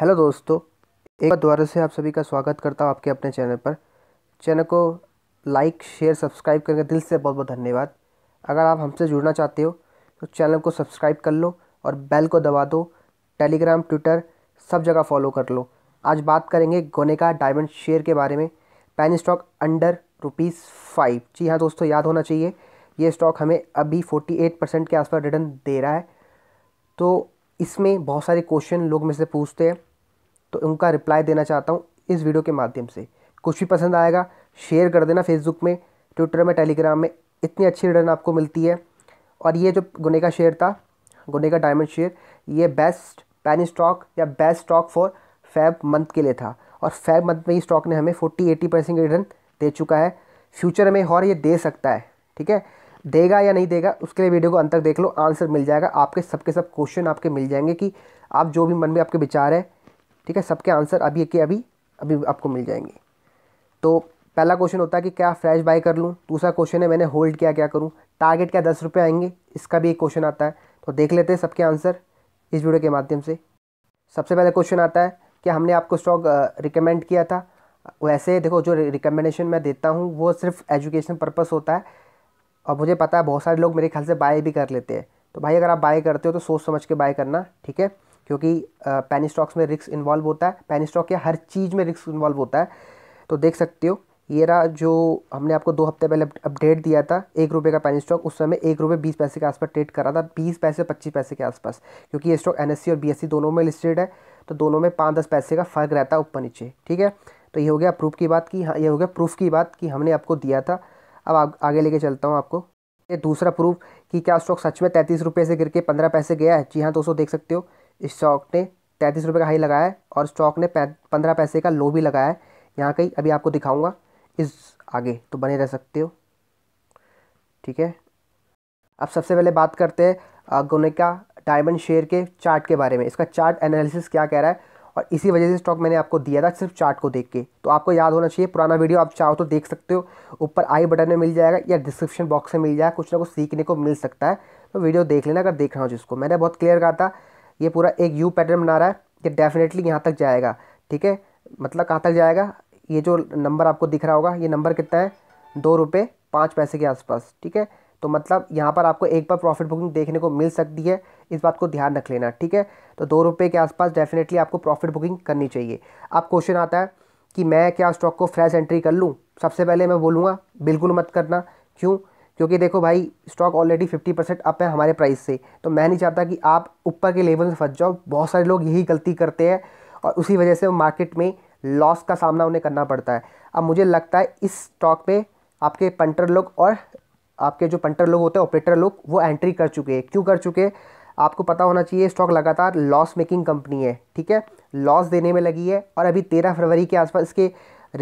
Hello दोस्तों एक बार दोबारा से आप सभी का स्वागत करता हूँ आपके अपने चैनल पर चैनल को लाइक शेयर सब्सक्राइब करके दिल से बहुत बहुत धन्यवाद अगर आप हमसे जुड़ना चाहते हो तो चैनल को सब्सक्राइब कर लो और बेल को दबा दो टेलीग्राम ट्विटर सब जगह फॉलो कर लो आज बात करेंगे गोनेका डायमंड शेयर के बारे में penny stock under rupees five जी हाँ दोस्तों याद होना चाहिए ये स्टॉक हमें अभी फोर्टी एट परसेंट के आसपास रिटर्न दे रहा है तो इसमें बहुत सारे क्वेश्चन लोग मेरे से पूछते हैं तो उनका रिप्लाई देना चाहता हूँ इस वीडियो के माध्यम से कुछ भी पसंद आएगा शेयर कर देना फेसबुक में ट्विटर में टेलीग्राम में इतनी अच्छी रिटर्न आपको मिलती है और ये जो गुने का शेयर था गुने का डायमंड शेयर ये बेस्ट पैनी स्टॉक या best stock for Feb month के लिए था और फैब मंथ में ही स्टॉक ने हमें फोर्टी एटी परसेंट रिटर्न दे चुका है फ्यूचर में और ये दे सकता है ठीक है देगा या नहीं देगा उसके लिए वीडियो को अंत तक देख लो आंसर मिल जाएगा आपके सबके सब क्वेश्चन आपके मिल जाएंगे कि आप जो भी मन में आपके विचार है ठीक है सबके आंसर अभी के अभी अभी आपको मिल जाएंगे तो पहला क्वेश्चन होता है कि क्या फ्रेश बाय कर लूँ दूसरा क्वेश्चन है मैंने होल्ड किया क्या करूँ टारगेट क्या दस रुपये आएंगे इसका भी एक क्वेश्चन आता है तो देख लेते हैं सबके आंसर इस वीडियो के माध्यम से सबसे पहले क्वेश्चन आता है कि हमने आपको स्टॉक रिकमेंड किया था वैसे देखो जो रिकमेंडेशन मैं देता हूँ वो सिर्फ एजुकेशन पर्पज़ होता है और मुझे पता है बहुत सारे लोग मेरे ख्याल से बाय भी कर लेते हैं तो भाई अगर आप बाय करते हो तो सोच समझ के बाय करना ठीक है क्योंकि पैनी स्टॉक्स में रिक्स इन्वॉल्व होता है पैनी स्टॉक के हर चीज़ में रिक्स इन्वॉल्व होता है तो देख सकते हो ये रहा जो हमने आपको दो हफ्ते पहले अपडेट दिया था एक रुपये का पैनी स्टॉक उस समय एक रुपये बीस पैसे के आसपास ट्रेड करा था बीस पैसे पच्चीस पैसे के आसपास क्योंकि ये स्टॉक एन और बी दोनों में लिस्टेड है तो दोनों में पाँच दस पैसे का फ़र्क रहता है ऊपर नीचे ठीक है तो ये हो गया प्रूफ की बात की हाँ ये हो गया प्रूफ की बात कि हमने आपको दिया था अब आगे लेके चलता हूँ आपको ये दूसरा प्रूफ कि क्या स्टॉक सच में तैंतीस रुपये से गिर के पंद्रह पैसे गया है जी हाँ दोस्तों देख सकते हो इस स्टॉक ने तैंतीस रुपये का हाई लगाया है और स्टॉक ने पंद्रह पैसे का लो भी लगाया है यहाँ कहीं अभी आपको दिखाऊंगा इस आगे तो बने रह सकते हो ठीक है अब सबसे पहले बात करते हैं गोनेका डायमंड शेयर के चार्ट के बारे में इसका चार्ट एनालिसिस क्या कह रहा है और इसी वजह से स्टॉक मैंने आपको दिया था सिर्फ चार्ट को देख के तो आपको याद होना चाहिए पुराना वीडियो आप चाहो तो देख सकते हो ऊपर आई बटन में मिल जाएगा या डिस्क्रिप्शन बॉक्स में मिल जाएगा कुछ ना कुछ सीखने को मिल सकता है तो वीडियो देख लेना अगर देख रहा हो जिसको मैंने बहुत क्लियर कहा था ये पूरा एक यू पैटर्न बना रहा है ये डेफिनेटली यहाँ तक जाएगा ठीक है मतलब कहाँ तक जाएगा ये जो नंबर आपको दिख रहा होगा ये नंबर कितना है दो रुपये पाँच पैसे के आसपास ठीक है तो मतलब यहाँ पर आपको एक बार प्रॉफिट बुकिंग देखने को मिल सकती है इस बात को ध्यान रख लेना ठीक है तो दो रुपये के आसपास डेफिनेटली आपको प्रॉफिट बुकिंग करनी चाहिए अब क्वेश्चन आता है कि मैं क्या स्टॉक को फ्रेश एंट्री कर लूँ सबसे पहले मैं बोलूँगा बिल्कुल मत करना क्यों क्योंकि देखो भाई stock already fifty percent up है हमारे प्राइस से तो मैं नहीं चाहता कि आप ऊपर के लेवल से फंस जाओ बहुत सारे लोग यही गलती करते हैं और उसी वजह से मार्केट में लॉस का सामना उन्हें करना पड़ता है अब मुझे लगता है इस स्टॉक में आपके पंटर लोग और आपके जो पंटर लोग होते हैं ऑपरेटर लोग वो एंट्री कर चुके हैं क्यों कर चुके हैं आपको पता होना चाहिए स्टॉक लगातार लॉस मेकिंग कंपनी है ठीक है लॉस देने में लगी है और अभी तेरह फरवरी के आसपास इसके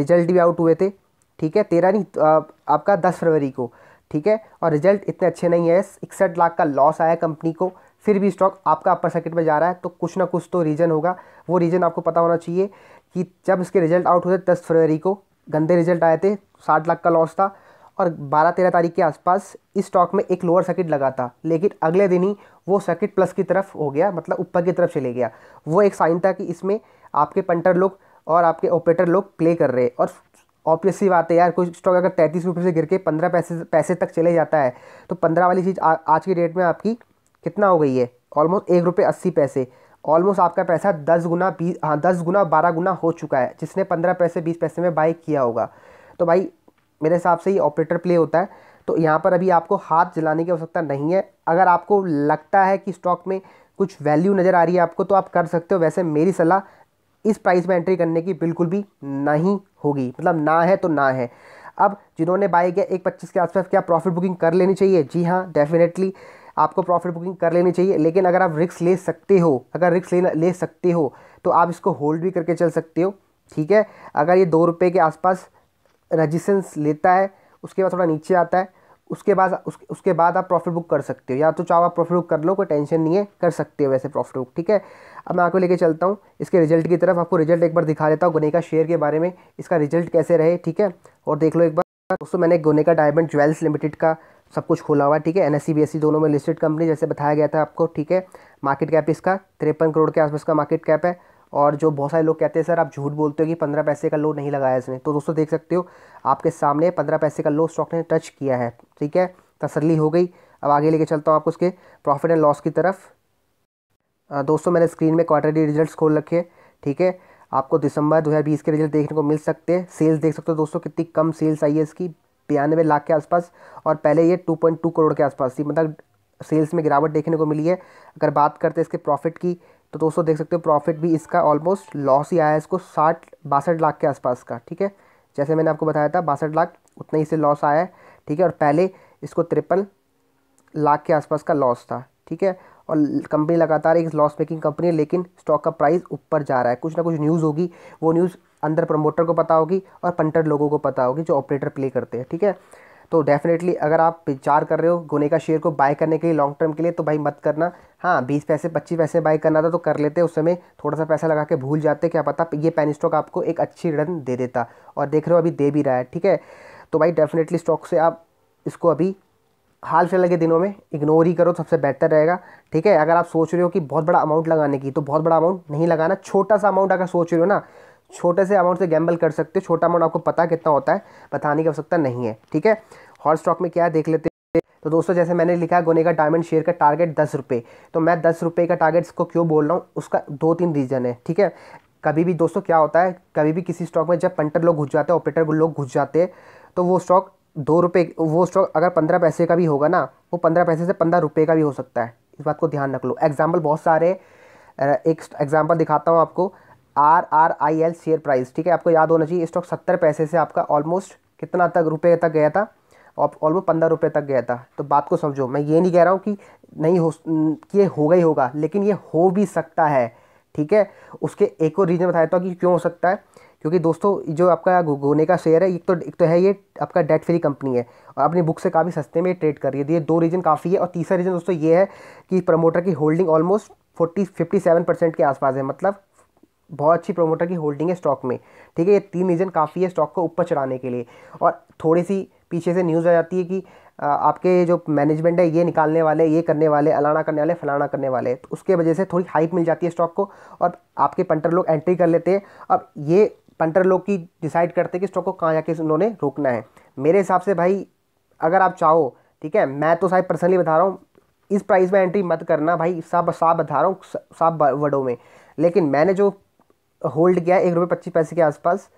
रिजल्ट भी आउट हुए थे ठीक है तेरह नहीं आपका दस फरवरी को ठीक है और रिजल्ट इतने अच्छे नहीं है इकसठ लाख का लॉस आया कंपनी को फिर भी स्टॉक आपका अपर सर्किट में जा रहा है तो कुछ ना कुछ तो रीज़न होगा वो रीज़न आपको पता होना चाहिए कि जब इसके रिजल्ट आउट हुए दस फरवरी को गंदे रिजल्ट आए थे साठ लाख का लॉस था और बारह तेरह तारीख के आसपास इस स्टॉक में एक लोअर सर्किट लगा था लेकिन अगले दिन ही वो सर्किट प्लस की तरफ हो गया मतलब ऊपर की तरफ चले गया वो एक साइन था कि इसमें आपके पंटर लोग और आपके ऑपरेटर लोग प्ले कर रहे और ऑब्वियस सी बात है यार कोई स्टॉक अगर तैंतीस रुपये से गिर के पंद्रह पैसे पैसे तक चले जाता है तो पंद्रह वाली चीज़ आज की डेट में आपकी कितना हो गई है ऑलमोस्ट एक रुपये अस्सी पैसे ऑलमोस्ट आपका पैसा दस गुना बीस हाँ दस गुना बारह गुना हो चुका है जिसने पंद्रह पैसे बीस पैसे में बाई किया होगा तो भाई मेरे हिसाब से ये ऑपरेटर प्ले होता है तो यहाँ पर अभी आपको हाथ जलाने की आवश्यकता नहीं है अगर आपको लगता है कि स्टॉक में कुछ वैल्यू नज़र आ रही है आपको तो आप कर सकते हो वैसे मेरी सलाह इस प्राइस में एंट्री करने की बिल्कुल भी नहीं होगी मतलब ना है तो ना है अब जिन्होंने बाई किया एक पच्चीस के आसपास क्या प्रॉफिट बुकिंग कर लेनी चाहिए जी हाँ डेफिनेटली आपको प्रॉफिट बुकिंग कर लेनी चाहिए लेकिन अगर आप रिक्स ले सकते हो अगर रिक्स ले ले सकते हो तो आप इसको होल्ड भी करके चल सकते हो ठीक है अगर ये दो रुपये के आसपास रजिस्टेंस लेता है उसके बाद थोड़ा नीचे आता है उसके बाद उस, उसके बाद आप प्रॉफिट बुक कर सकते हो या तो चाहो आप प्रॉफिट बुक कर लो कोई टेंशन नहीं है कर सकते हो वैसे प्रॉफिट बुक ठीक है अब मैं आपको लेके चलता हूँ इसके रिजल्ट की तरफ आपको रिजल्ट एक बार दिखा देता हूँ का शेयर के बारे में इसका रिजल्ट कैसे रहे ठीक है और देख लो एक बार दोस्तों मैंने गोनेका डायमंड ज्वेल्स लिमिटेड का सब कुछ खोला हुआ है ठीक है एन एस e, e दोनों में लिस्टेड कंपनी जैसे बताया गया था आपको ठीक है मार्केट कैप इसका तिरपन करोड़ के आसपास का मार्केट कैप है और जो बहुत सारे लोग कहते हैं सर आप झूठ बोलते हो कि पंद्रह पैसे का लो नहीं लगाया इसने तो दोस्तों देख सकते हो आपके सामने पंद्रह पैसे का लो स्टॉक ने टच किया है ठीक है तसली हो गई अब आगे लेके चलता हूँ आपको उसके प्रॉफिट एंड लॉस की तरफ दोस्तों मैंने स्क्रीन में क्वार्टरली रिज़ल्ट खोल रखे हैं ठीक है आपको दिसंबर दो के रिजल्ट देखने को मिल सकते हैं सेल्स देख सकते हो दोस्तों कितनी कम सेल्स आई है इसकी बयानवे लाख के आसपास और पहले ये 2.2 करोड़ के आसपास थी मतलब सेल्स में गिरावट देखने को मिली है अगर बात करते हैं इसके प्रॉफिट की तो दोस्तों देख सकते हो प्रॉफिट भी इसका ऑलमोस्ट लॉस ही आया है इसको साठ बासठ लाख के आसपास का ठीक है जैसे मैंने आपको बताया था बासठ लाख उतना ही से लॉस आया है ठीक है और पहले इसको तिरपन लाख के आसपास का लॉस था ठीक है और कंपनी लगातार एक लॉस मेकिंग कंपनी है लेकिन स्टॉक का प्राइस ऊपर जा रहा है कुछ ना कुछ न्यूज़ होगी वो न्यूज़ अंदर प्रमोटर को पता होगी और पंटर लोगों को पता होगी जो ऑपरेटर प्ले करते हैं ठीक है थीके? तो डेफिनेटली अगर आप विचार कर रहे हो गोने का शेयर को बाय करने के लिए लॉन्ग टर्म के लिए तो भाई मत करना हाँ बीस पैसे पच्चीस पैसे बाय करना था तो कर लेते उस समय थोड़ा सा पैसा लगा के भूल जाते क्या पता ये पैन स्टॉक आपको एक अच्छी रिटर्न दे देता और देख रहे हो अभी दे भी रहा है ठीक है तो भाई डेफिनेटली स्टॉक से आप इसको अभी हाल फिलहाल के दिनों में इग्नोर ही करो सबसे बेहतर रहेगा ठीक है अगर आप सोच रहे हो कि बहुत बड़ा अमाउंट लगाने की तो बहुत बड़ा अमाउंट नहीं लगाना छोटा सा अमाउंट अगर सोच रहे हो ना छोटे से अमाउंट से गैम्बल कर सकते हो छोटा अमाउंट आपको पता कितना होता है बताने की आवश्यकता नहीं है ठीक है हॉट स्टॉक में क्या है देख लेते हैं तो दोस्तों जैसे मैंने लिखा है गोनेगा डायमंड शेयर का टारगेट दस रुपये तो मैं दस रुपये का टारगेट इसको क्यों बोल रहा हूँ उसका दो तीन रीज़न है ठीक है कभी भी दोस्तों क्या होता है कभी भी किसी स्टॉक में जब पंटर लोग घुस जाते हैं ऑपरेटर लोग घुस जाते हैं तो वो स्टॉक दो रुपये वो स्टॉक अगर पंद्रह पैसे का भी होगा ना वो पंद्रह पैसे से पंद्रह रुपये का भी हो सकता है इस बात को ध्यान रख लो एग्जाम्पल बहुत सारे एक एग्जाम्पल दिखाता हूँ आपको R R I L share price ठीक है आपको याद होना चाहिए स्टॉक सत्तर पैसे से आपका ऑलमोस्ट कितना तक रुपये तक गया था ऑलमोस्ट पंद्रह रुपये तक गया था तो बात को समझो मैं ये नहीं कह रहा हूँ कि नहीं हो कि ये होगा ही होगा लेकिन ये हो भी सकता है ठीक है उसके एक और रीज़न बताया था कि क्यों हो सकता है क्योंकि दोस्तों जो आपका गोने का शेयर है एक तो एक तो है ये आपका डेट फ्री कंपनी है और अपनी बुक से काफ़ी सस्ते में ट्रेड कर रही है तो ये दो रीज़न काफ़ी है और तीसरा रीज़न दोस्तों ये है कि प्रमोटर की holding almost forty fifty seven percent के आसपास है मतलब बहुत अच्छी प्रोमोटर की होल्डिंग है स्टॉक में ठीक है ये तीन रीज़न काफ़ी है स्टॉक को ऊपर चढ़ाने के लिए और थोड़ी सी पीछे से न्यूज़ आ जाती है कि आपके जो मैनेजमेंट है ये निकालने वाले ये करने वाले अलाना करने वाले फलाना करने वाले तो उसके वजह से थोड़ी हाइप मिल जाती है स्टॉक को और आपके पंटर लोग एंट्री कर लेते हैं अब ये पंटर लोग की डिसाइड करते हैं कि स्टॉक को कहाँ जाके उन्होंने रोकना है मेरे हिसाब से भाई अगर आप चाहो ठीक है मैं तो साहब पर्सनली बता रहा हूँ इस प्राइस में एंट्री मत करना भाई साफ साफ बता रहा हूँ साफ वर्डों में लेकिन मैंने जो होल्ड किया एक रुपये पच्चीस पैसे के आसपास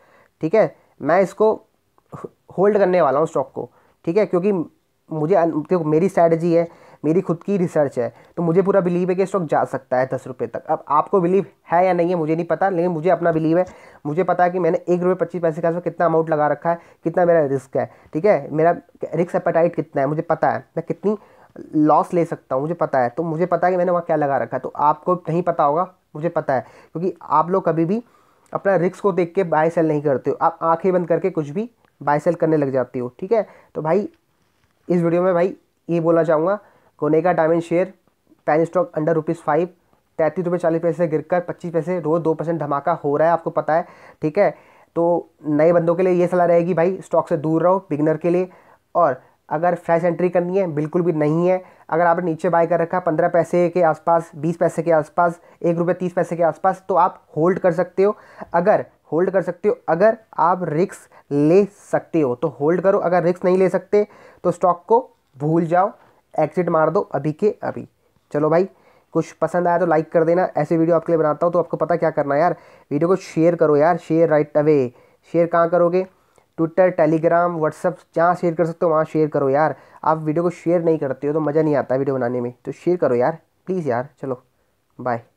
ठीक है मैं इसको होल्ड करने वाला हूँ स्टॉक को ठीक है क्योंकि मुझे देखो मेरी स्ट्रैटेजी है मेरी खुद की रिसर्च है तो मुझे पूरा बिलीव है कि स्टॉक जा सकता है दस रुपये तक अब आपको बिलीव है या नहीं है मुझे नहीं पता लेकिन मुझे अपना बिलीव है मुझे पता है कि मैंने एक रुपये पच्चीस पैसे का कितना अमाउंट लगा रखा है कितना मेरा रिस्क है ठीक है मेरा रिस्क एपेटाइट कितना है मुझे पता है मैं कितनी लॉस ले सकता हूँ मुझे पता है तो मुझे पता है कि मैंने वहाँ क्या लगा रखा है तो आपको नहीं पता होगा मुझे पता है क्योंकि आप लोग कभी भी अपना रिक्स को देख के बाय सेल नहीं करते हो आप आंखें बंद करके कुछ भी बाय सेल करने लग जाती हो ठीक है तो भाई इस वीडियो में भाई ये बोलना चाहूँगा Goenka Diamond share penny stock under rupees five तैंतीस रुपये चालीस पैसे गिर कर पच्चीस पैसे रोज़ दो परसेंट धमाका हो रहा है आपको पता है ठीक है तो नए बंदों के लिए ये सलाह रहेगी भाई स्टॉक से दूर रहो बिगनर के लिए और अगर फ्रेश एंट्री करनी है बिल्कुल भी नहीं है अगर आपने नीचे बाय कर रखा पंद्रह पैसे के आसपास बीस पैसे के आसपास एक रुपये तीस पैसे के आसपास तो आप होल्ड कर सकते हो अगर होल्ड कर सकते हो अगर आप रिक्स ले सकते हो तो होल्ड करो अगर रिक्स नहीं ले सकते तो स्टॉक को भूल जाओ एग्जिट मार दो अभी के अभी चलो भाई कुछ पसंद आया तो लाइक कर देना ऐसे वीडियो आपके लिए बनाता हूँ तो आपको पता क्या करना है यार वीडियो को शेयर करो यार शेयर राइट अवे शेयर कहाँ करोगे ट्विटर टेलीग्राम व्हाट्सअप जहाँ शेयर कर सकते हो वहाँ शेयर करो यार आप वीडियो को शेयर नहीं करते हो तो मज़ा नहीं आता वीडियो बनाने में तो शेयर करो यार प्लीज़ यार चलो बाय